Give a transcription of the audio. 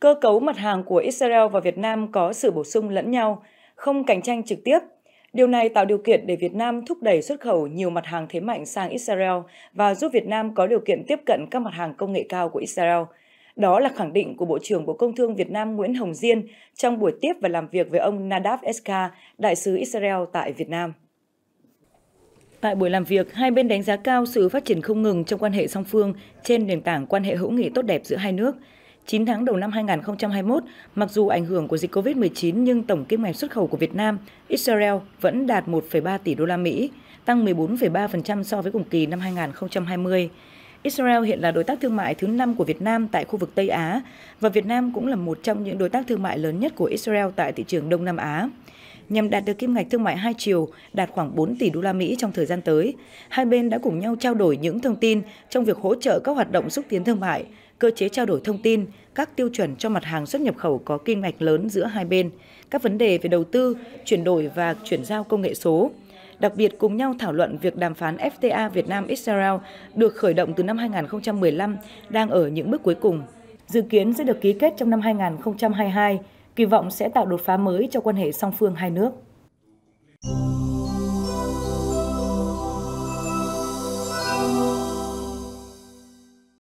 Cơ cấu mặt hàng của Israel và Việt Nam có sự bổ sung lẫn nhau, không cạnh tranh trực tiếp. Điều này tạo điều kiện để Việt Nam thúc đẩy xuất khẩu nhiều mặt hàng thế mạnh sang Israel và giúp Việt Nam có điều kiện tiếp cận các mặt hàng công nghệ cao của Israel. Đó là khẳng định của Bộ trưởng Bộ Công Thương Việt Nam Nguyễn Hồng Diên trong buổi tiếp và làm việc với ông Nadav Eska, đại sứ Israel tại Việt Nam. Tại buổi làm việc, hai bên đánh giá cao sự phát triển không ngừng trong quan hệ song phương trên nền tảng quan hệ hữu nghị tốt đẹp giữa hai nước. 9 tháng đầu năm 2021, mặc dù ảnh hưởng của dịch COVID-19 nhưng tổng kim ngạch xuất khẩu của Việt Nam, Israel vẫn đạt 1,3 tỷ đô la Mỹ, tăng 14,3% so với cùng kỳ năm 2020. Israel hiện là đối tác thương mại thứ 5 của Việt Nam tại khu vực Tây Á và Việt Nam cũng là một trong những đối tác thương mại lớn nhất của Israel tại thị trường Đông Nam Á nhằm đạt được kim ngạch thương mại hai chiều đạt khoảng 4 tỷ đô la Mỹ trong thời gian tới. Hai bên đã cùng nhau trao đổi những thông tin trong việc hỗ trợ các hoạt động xúc tiến thương mại, cơ chế trao đổi thông tin, các tiêu chuẩn cho mặt hàng xuất nhập khẩu có kim ngạch lớn giữa hai bên, các vấn đề về đầu tư, chuyển đổi và chuyển giao công nghệ số. Đặc biệt cùng nhau thảo luận việc đàm phán FTA Việt Nam Israel được khởi động từ năm 2015 đang ở những bước cuối cùng, dự kiến sẽ được ký kết trong năm 2022 kỳ vọng sẽ tạo đột phá mới cho quan hệ song phương hai nước.